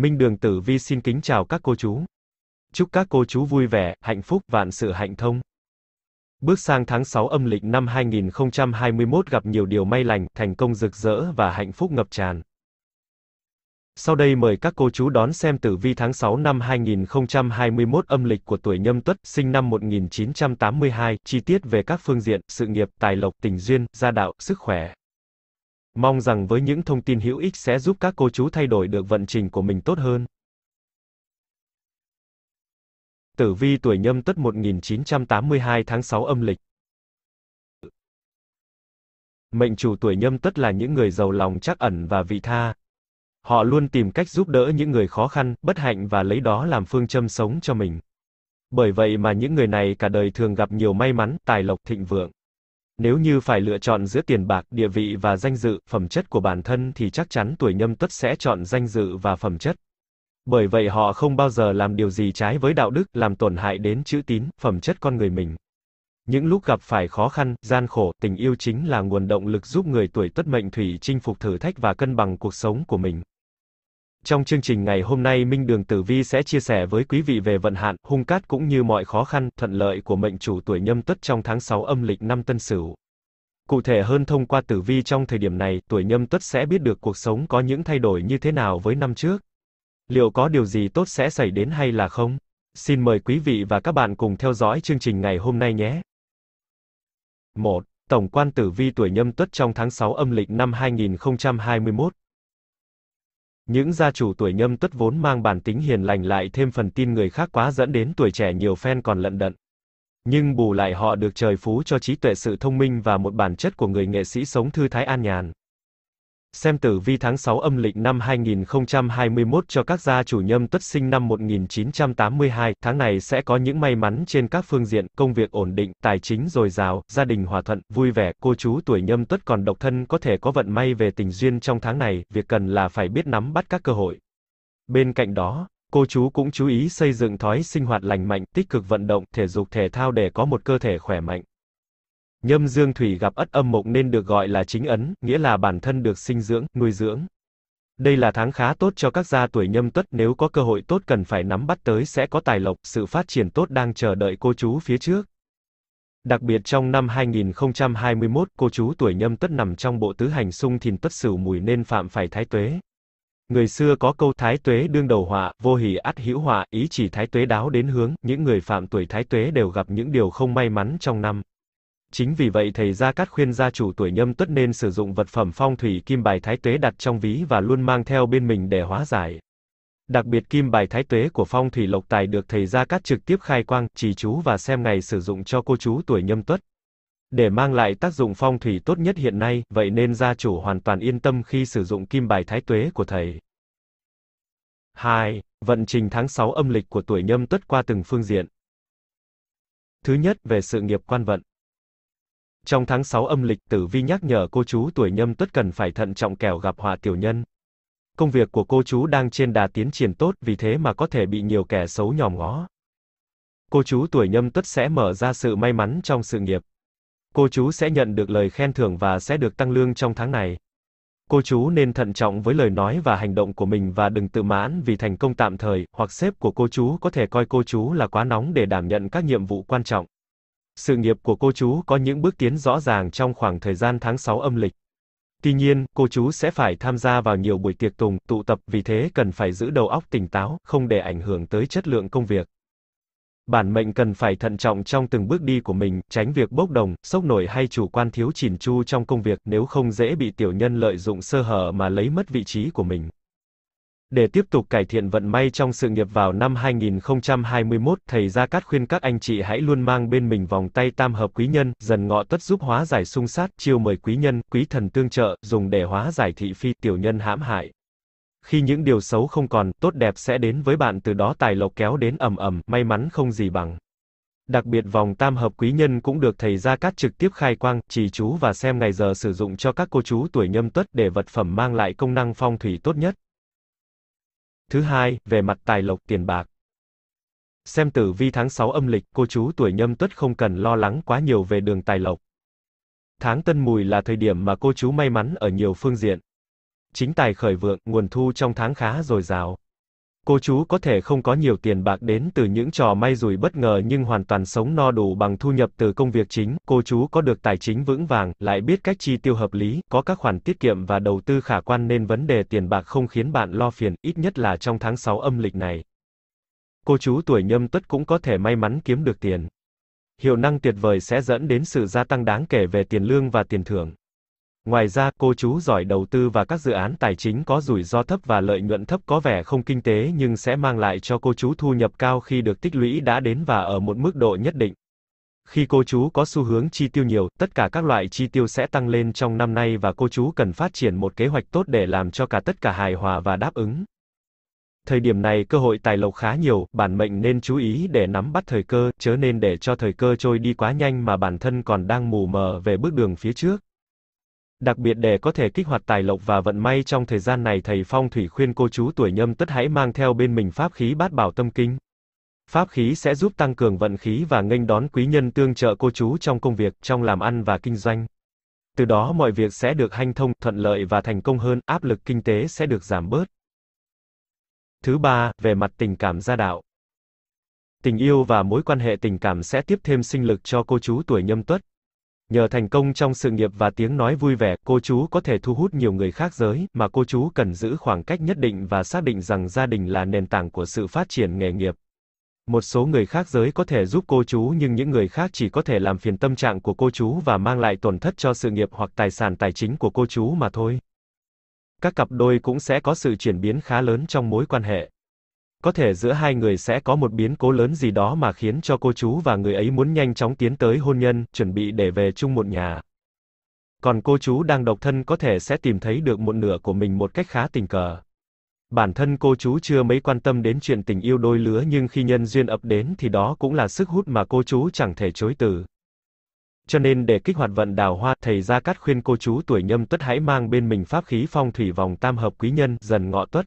Minh Đường Tử Vi xin kính chào các cô chú. Chúc các cô chú vui vẻ, hạnh phúc, vạn sự hạnh thông. Bước sang tháng 6 âm lịch năm 2021 gặp nhiều điều may lành, thành công rực rỡ và hạnh phúc ngập tràn. Sau đây mời các cô chú đón xem tử vi tháng 6 năm 2021 âm lịch của tuổi nhâm tuất, sinh năm 1982, chi tiết về các phương diện, sự nghiệp, tài lộc, tình duyên, gia đạo, sức khỏe. Mong rằng với những thông tin hữu ích sẽ giúp các cô chú thay đổi được vận trình của mình tốt hơn. Tử vi tuổi nhâm tuất 1982 tháng 6 âm lịch. Mệnh chủ tuổi nhâm tuất là những người giàu lòng trắc ẩn và vị tha. Họ luôn tìm cách giúp đỡ những người khó khăn, bất hạnh và lấy đó làm phương châm sống cho mình. Bởi vậy mà những người này cả đời thường gặp nhiều may mắn, tài lộc thịnh vượng. Nếu như phải lựa chọn giữa tiền bạc, địa vị và danh dự, phẩm chất của bản thân thì chắc chắn tuổi nhâm tuất sẽ chọn danh dự và phẩm chất. Bởi vậy họ không bao giờ làm điều gì trái với đạo đức, làm tổn hại đến chữ tín, phẩm chất con người mình. Những lúc gặp phải khó khăn, gian khổ, tình yêu chính là nguồn động lực giúp người tuổi tuất mệnh thủy chinh phục thử thách và cân bằng cuộc sống của mình. Trong chương trình ngày hôm nay Minh Đường Tử Vi sẽ chia sẻ với quý vị về vận hạn, hung cát cũng như mọi khó khăn, thuận lợi của mệnh chủ tuổi nhâm tuất trong tháng 6 âm lịch năm tân sửu. Cụ thể hơn thông qua tử vi trong thời điểm này, tuổi nhâm tuất sẽ biết được cuộc sống có những thay đổi như thế nào với năm trước. Liệu có điều gì tốt sẽ xảy đến hay là không? Xin mời quý vị và các bạn cùng theo dõi chương trình ngày hôm nay nhé. 1. Tổng quan tử vi tuổi nhâm tuất trong tháng 6 âm lịch năm 2021 những gia chủ tuổi nhâm tuất vốn mang bản tính hiền lành lại thêm phần tin người khác quá dẫn đến tuổi trẻ nhiều phen còn lận đận. Nhưng bù lại họ được trời phú cho trí tuệ sự thông minh và một bản chất của người nghệ sĩ sống thư thái an nhàn xem tử vi tháng 6 âm lịch năm 2021 cho các gia chủ nhâm tuất sinh năm 1982, tháng này sẽ có những may mắn trên các phương diện, công việc ổn định, tài chính dồi dào, gia đình hòa thuận, vui vẻ, cô chú tuổi nhâm tuất còn độc thân có thể có vận may về tình duyên trong tháng này, việc cần là phải biết nắm bắt các cơ hội. Bên cạnh đó, cô chú cũng chú ý xây dựng thói sinh hoạt lành mạnh, tích cực vận động, thể dục thể thao để có một cơ thể khỏe mạnh. Nhâm dương thủy gặp ất âm mộc nên được gọi là chính ấn, nghĩa là bản thân được sinh dưỡng, nuôi dưỡng. Đây là tháng khá tốt cho các gia tuổi nhâm tuất nếu có cơ hội tốt cần phải nắm bắt tới sẽ có tài lộc, sự phát triển tốt đang chờ đợi cô chú phía trước. Đặc biệt trong năm 2021, cô chú tuổi nhâm tuất nằm trong bộ tứ hành xung thìn tuất sửu mùi nên phạm phải thái tuế. Người xưa có câu thái tuế đương đầu họa, vô hỷ ắt hữu họa, ý chỉ thái tuế đáo đến hướng, những người phạm tuổi thái tuế đều gặp những điều không may mắn trong năm. Chính vì vậy thầy Gia Cát khuyên gia chủ tuổi nhâm tuất nên sử dụng vật phẩm phong thủy kim bài thái tuế đặt trong ví và luôn mang theo bên mình để hóa giải. Đặc biệt kim bài thái tuế của phong thủy lộc tài được thầy Gia Cát trực tiếp khai quang, trì chú và xem ngày sử dụng cho cô chú tuổi nhâm tuất. Để mang lại tác dụng phong thủy tốt nhất hiện nay, vậy nên gia chủ hoàn toàn yên tâm khi sử dụng kim bài thái tuế của thầy. 2. Vận trình tháng 6 âm lịch của tuổi nhâm tuất qua từng phương diện. Thứ nhất, về sự nghiệp quan vận. Trong tháng 6 âm lịch, Tử Vi nhắc nhở cô chú tuổi nhâm tuất cần phải thận trọng kẻo gặp họa tiểu nhân. Công việc của cô chú đang trên đà tiến triển tốt, vì thế mà có thể bị nhiều kẻ xấu nhòm ngó. Cô chú tuổi nhâm tuất sẽ mở ra sự may mắn trong sự nghiệp. Cô chú sẽ nhận được lời khen thưởng và sẽ được tăng lương trong tháng này. Cô chú nên thận trọng với lời nói và hành động của mình và đừng tự mãn vì thành công tạm thời, hoặc sếp của cô chú có thể coi cô chú là quá nóng để đảm nhận các nhiệm vụ quan trọng. Sự nghiệp của cô chú có những bước tiến rõ ràng trong khoảng thời gian tháng 6 âm lịch. Tuy nhiên, cô chú sẽ phải tham gia vào nhiều buổi tiệc tùng, tụ tập, vì thế cần phải giữ đầu óc tỉnh táo, không để ảnh hưởng tới chất lượng công việc. Bản mệnh cần phải thận trọng trong từng bước đi của mình, tránh việc bốc đồng, sốc nổi hay chủ quan thiếu chỉn chu trong công việc, nếu không dễ bị tiểu nhân lợi dụng sơ hở mà lấy mất vị trí của mình. Để tiếp tục cải thiện vận may trong sự nghiệp vào năm 2021, thầy Gia Cát khuyên các anh chị hãy luôn mang bên mình vòng tay tam hợp quý nhân, dần ngọ tất giúp hóa giải xung sát, chiêu mời quý nhân, quý thần tương trợ, dùng để hóa giải thị phi tiểu nhân hãm hại. Khi những điều xấu không còn, tốt đẹp sẽ đến với bạn từ đó tài lộc kéo đến ầm ầm, may mắn không gì bằng. Đặc biệt vòng tam hợp quý nhân cũng được thầy Gia Cát trực tiếp khai quang, trì chú và xem ngày giờ sử dụng cho các cô chú tuổi nhâm tuất để vật phẩm mang lại công năng phong thủy tốt nhất. Thứ hai, về mặt tài lộc tiền bạc. Xem tử vi tháng 6 âm lịch, cô chú tuổi nhâm tuất không cần lo lắng quá nhiều về đường tài lộc. Tháng tân mùi là thời điểm mà cô chú may mắn ở nhiều phương diện. Chính tài khởi vượng, nguồn thu trong tháng khá dồi dào. Cô chú có thể không có nhiều tiền bạc đến từ những trò may rủi bất ngờ nhưng hoàn toàn sống no đủ bằng thu nhập từ công việc chính, cô chú có được tài chính vững vàng, lại biết cách chi tiêu hợp lý, có các khoản tiết kiệm và đầu tư khả quan nên vấn đề tiền bạc không khiến bạn lo phiền, ít nhất là trong tháng 6 âm lịch này. Cô chú tuổi nhâm tuất cũng có thể may mắn kiếm được tiền. Hiệu năng tuyệt vời sẽ dẫn đến sự gia tăng đáng kể về tiền lương và tiền thưởng. Ngoài ra, cô chú giỏi đầu tư và các dự án tài chính có rủi ro thấp và lợi nhuận thấp có vẻ không kinh tế nhưng sẽ mang lại cho cô chú thu nhập cao khi được tích lũy đã đến và ở một mức độ nhất định. Khi cô chú có xu hướng chi tiêu nhiều, tất cả các loại chi tiêu sẽ tăng lên trong năm nay và cô chú cần phát triển một kế hoạch tốt để làm cho cả tất cả hài hòa và đáp ứng. Thời điểm này cơ hội tài lộc khá nhiều, bản mệnh nên chú ý để nắm bắt thời cơ, chớ nên để cho thời cơ trôi đi quá nhanh mà bản thân còn đang mù mờ về bước đường phía trước. Đặc biệt để có thể kích hoạt tài lộc và vận may trong thời gian này thầy Phong Thủy khuyên cô chú tuổi nhâm tất hãy mang theo bên mình pháp khí bát bảo tâm kinh. Pháp khí sẽ giúp tăng cường vận khí và nghênh đón quý nhân tương trợ cô chú trong công việc, trong làm ăn và kinh doanh. Từ đó mọi việc sẽ được hanh thông, thuận lợi và thành công hơn, áp lực kinh tế sẽ được giảm bớt. Thứ ba, về mặt tình cảm gia đạo. Tình yêu và mối quan hệ tình cảm sẽ tiếp thêm sinh lực cho cô chú tuổi nhâm tuất. Nhờ thành công trong sự nghiệp và tiếng nói vui vẻ, cô chú có thể thu hút nhiều người khác giới, mà cô chú cần giữ khoảng cách nhất định và xác định rằng gia đình là nền tảng của sự phát triển nghề nghiệp. Một số người khác giới có thể giúp cô chú nhưng những người khác chỉ có thể làm phiền tâm trạng của cô chú và mang lại tổn thất cho sự nghiệp hoặc tài sản tài chính của cô chú mà thôi. Các cặp đôi cũng sẽ có sự chuyển biến khá lớn trong mối quan hệ có thể giữa hai người sẽ có một biến cố lớn gì đó mà khiến cho cô chú và người ấy muốn nhanh chóng tiến tới hôn nhân, chuẩn bị để về chung một nhà. Còn cô chú đang độc thân có thể sẽ tìm thấy được một nửa của mình một cách khá tình cờ. Bản thân cô chú chưa mấy quan tâm đến chuyện tình yêu đôi lứa nhưng khi nhân duyên ập đến thì đó cũng là sức hút mà cô chú chẳng thể chối từ. Cho nên để kích hoạt vận đào hoa, thầy Gia Cát khuyên cô chú tuổi nhâm tuất hãy mang bên mình pháp khí phong thủy vòng tam hợp quý nhân, dần ngọ tuất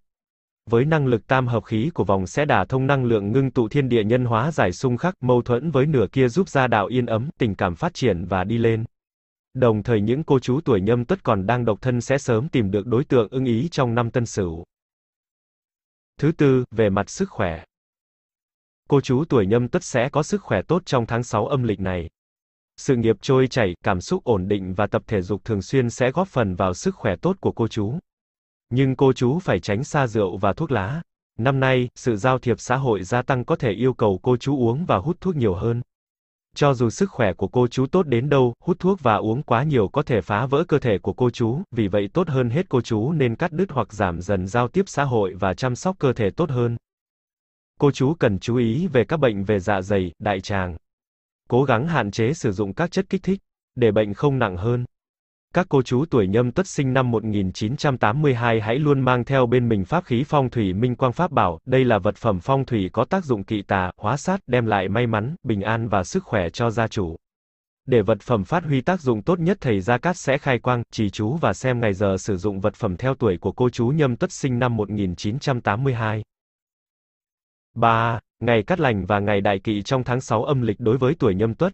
với năng lực tam hợp khí của vòng sẽ đả thông năng lượng ngưng tụ thiên địa nhân hóa giải xung khắc, mâu thuẫn với nửa kia giúp gia đạo yên ấm, tình cảm phát triển và đi lên. Đồng thời những cô chú tuổi nhâm tuất còn đang độc thân sẽ sớm tìm được đối tượng ưng ý trong năm tân sửu. Thứ tư, về mặt sức khỏe. Cô chú tuổi nhâm tuất sẽ có sức khỏe tốt trong tháng 6 âm lịch này. Sự nghiệp trôi chảy, cảm xúc ổn định và tập thể dục thường xuyên sẽ góp phần vào sức khỏe tốt của cô chú. Nhưng cô chú phải tránh xa rượu và thuốc lá. Năm nay, sự giao thiệp xã hội gia tăng có thể yêu cầu cô chú uống và hút thuốc nhiều hơn. Cho dù sức khỏe của cô chú tốt đến đâu, hút thuốc và uống quá nhiều có thể phá vỡ cơ thể của cô chú, vì vậy tốt hơn hết cô chú nên cắt đứt hoặc giảm dần giao tiếp xã hội và chăm sóc cơ thể tốt hơn. Cô chú cần chú ý về các bệnh về dạ dày, đại tràng. Cố gắng hạn chế sử dụng các chất kích thích để bệnh không nặng hơn. Các cô chú tuổi nhâm tuất sinh năm 1982 hãy luôn mang theo bên mình pháp khí phong thủy minh quang pháp bảo, đây là vật phẩm phong thủy có tác dụng kỵ tà, hóa sát, đem lại may mắn, bình an và sức khỏe cho gia chủ. Để vật phẩm phát huy tác dụng tốt nhất thầy Gia Cát sẽ khai quang, trì chú và xem ngày giờ sử dụng vật phẩm theo tuổi của cô chú nhâm tuất sinh năm 1982. 3. Ngày cát lành và ngày đại kỵ trong tháng 6 âm lịch đối với tuổi nhâm tuất.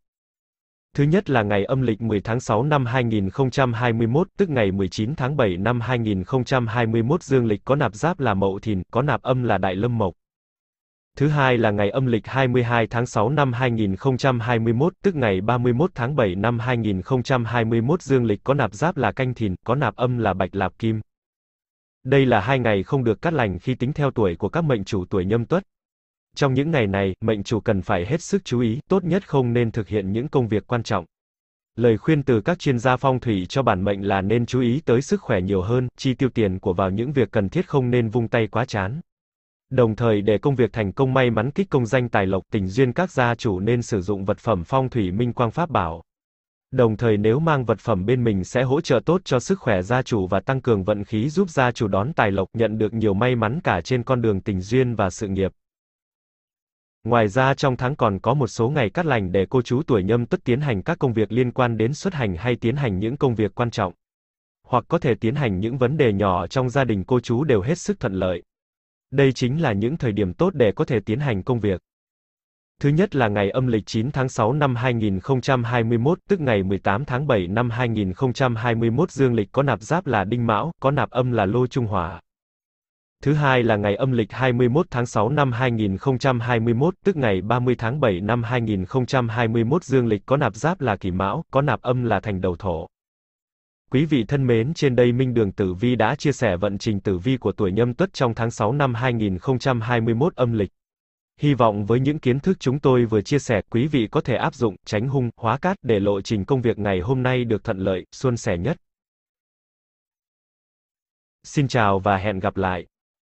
Thứ nhất là ngày âm lịch 10 tháng 6 năm 2021, tức ngày 19 tháng 7 năm 2021 dương lịch có nạp giáp là Mậu Thìn, có nạp âm là Đại Lâm Mộc. Thứ hai là ngày âm lịch 22 tháng 6 năm 2021, tức ngày 31 tháng 7 năm 2021 dương lịch có nạp giáp là Canh Thìn, có nạp âm là Bạch Lạp Kim. Đây là hai ngày không được cắt lành khi tính theo tuổi của các mệnh chủ tuổi nhâm tuất trong những ngày này, mệnh chủ cần phải hết sức chú ý, tốt nhất không nên thực hiện những công việc quan trọng. Lời khuyên từ các chuyên gia phong thủy cho bản mệnh là nên chú ý tới sức khỏe nhiều hơn, chi tiêu tiền của vào những việc cần thiết không nên vung tay quá chán. Đồng thời để công việc thành công may mắn kích công danh tài lộc tình duyên các gia chủ nên sử dụng vật phẩm phong thủy minh quang pháp bảo. Đồng thời nếu mang vật phẩm bên mình sẽ hỗ trợ tốt cho sức khỏe gia chủ và tăng cường vận khí giúp gia chủ đón tài lộc nhận được nhiều may mắn cả trên con đường tình duyên và sự nghiệp. Ngoài ra trong tháng còn có một số ngày cắt lành để cô chú tuổi nhâm tuất tiến hành các công việc liên quan đến xuất hành hay tiến hành những công việc quan trọng. Hoặc có thể tiến hành những vấn đề nhỏ trong gia đình cô chú đều hết sức thuận lợi. Đây chính là những thời điểm tốt để có thể tiến hành công việc. Thứ nhất là ngày âm lịch 9 tháng 6 năm 2021, tức ngày 18 tháng 7 năm 2021 dương lịch có nạp giáp là đinh mão, có nạp âm là lô trung hỏa. Thứ hai là ngày âm lịch 21 tháng 6 năm 2021, tức ngày 30 tháng 7 năm 2021 dương lịch có nạp giáp là kỷ mão, có nạp âm là thành đầu thổ. Quý vị thân mến, trên đây Minh Đường Tử Vi đã chia sẻ vận trình tử vi của tuổi nhâm tuất trong tháng 6 năm 2021 âm lịch. Hy vọng với những kiến thức chúng tôi vừa chia sẻ, quý vị có thể áp dụng, tránh hung, hóa cát để lộ trình công việc ngày hôm nay được thuận lợi, suôn sẻ nhất. Xin chào và hẹn gặp lại.